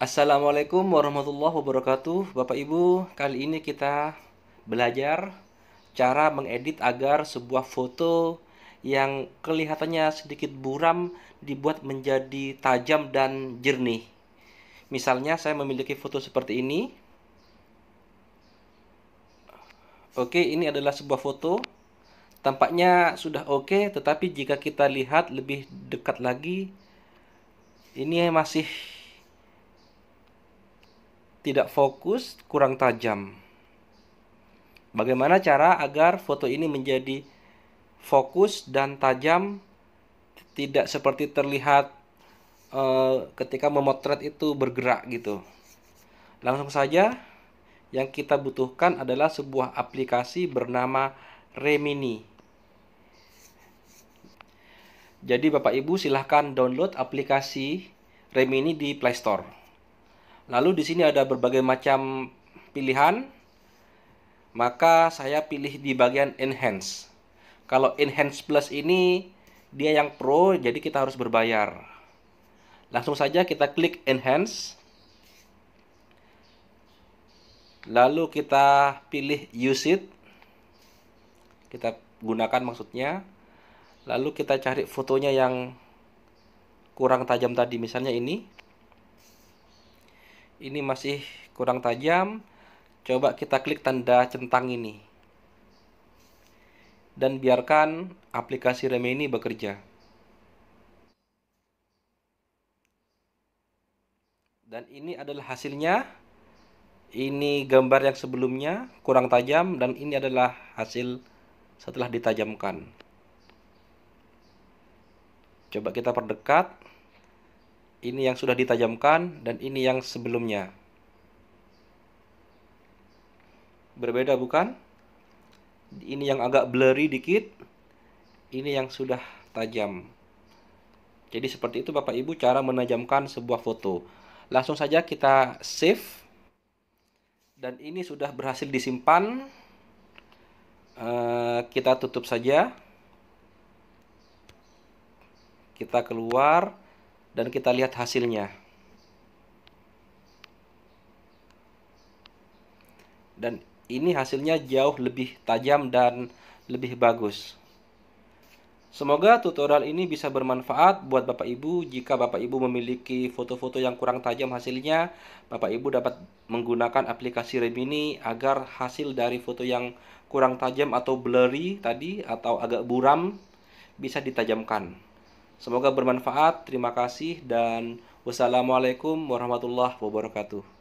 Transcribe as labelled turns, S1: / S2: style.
S1: Assalamualaikum warahmatullahi wabarakatuh Bapak Ibu, kali ini kita belajar cara mengedit agar sebuah foto yang kelihatannya sedikit buram dibuat menjadi tajam dan jernih Misalnya saya memiliki foto seperti ini Oke, ini adalah sebuah foto Tampaknya sudah oke, tetapi jika kita lihat lebih dekat lagi Ini masih tidak fokus, kurang tajam. Bagaimana cara agar foto ini menjadi fokus dan tajam, tidak seperti terlihat e, ketika memotret itu bergerak gitu. Langsung saja, yang kita butuhkan adalah sebuah aplikasi bernama Remini. Jadi Bapak Ibu silahkan download aplikasi Remini di Play Store. Lalu di sini ada berbagai macam pilihan. Maka saya pilih di bagian enhance. Kalau enhance plus ini dia yang pro jadi kita harus berbayar. Langsung saja kita klik enhance. Lalu kita pilih use it. Kita gunakan maksudnya. Lalu kita cari fotonya yang kurang tajam tadi misalnya ini ini masih kurang tajam coba kita klik tanda centang ini dan biarkan aplikasi rem ini bekerja dan ini adalah hasilnya ini gambar yang sebelumnya kurang tajam dan ini adalah hasil setelah ditajamkan coba kita perdekat ini yang sudah ditajamkan dan ini yang sebelumnya. Berbeda bukan? Ini yang agak blurry dikit, ini yang sudah tajam. Jadi seperti itu Bapak Ibu cara menajamkan sebuah foto. Langsung saja kita save. Dan ini sudah berhasil disimpan. Uh, kita tutup saja. Kita keluar dan kita lihat hasilnya. Dan ini hasilnya jauh lebih tajam dan lebih bagus. Semoga tutorial ini bisa bermanfaat buat Bapak Ibu. Jika Bapak Ibu memiliki foto-foto yang kurang tajam hasilnya, Bapak Ibu dapat menggunakan aplikasi Remini agar hasil dari foto yang kurang tajam atau blurry tadi atau agak buram bisa ditajamkan. Semoga bermanfaat. Terima kasih dan wassalamualaikum warahmatullahi wabarakatuh.